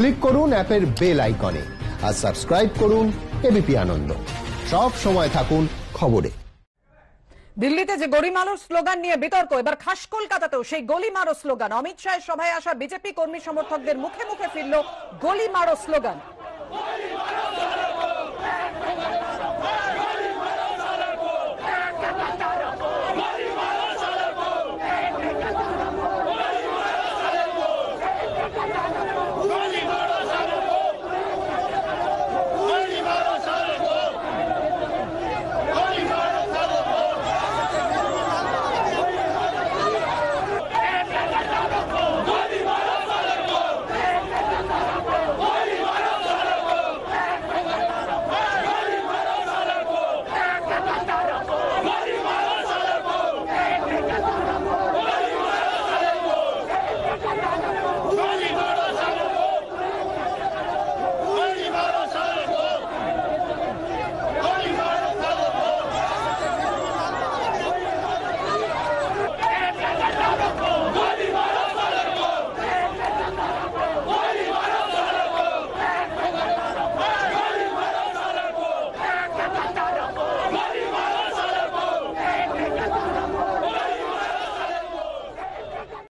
click করুন অ্যাপের bell আইকনে আর সাবস্ক্রাইব করুন এবিপি আনন্দ সব সময় থাকুন খবরে দিল্লিতে যে গরিমালোর স্লোগান নিয়ে বিতর্ক এবার খাস কলকাতাতেও সেই গলি মারো স্লোগান অমিত শাহের সভায় আসা বিজেপি কর্মী সমর্থকদের মুখে মুখে ফিরল গলি মারো স্লোগান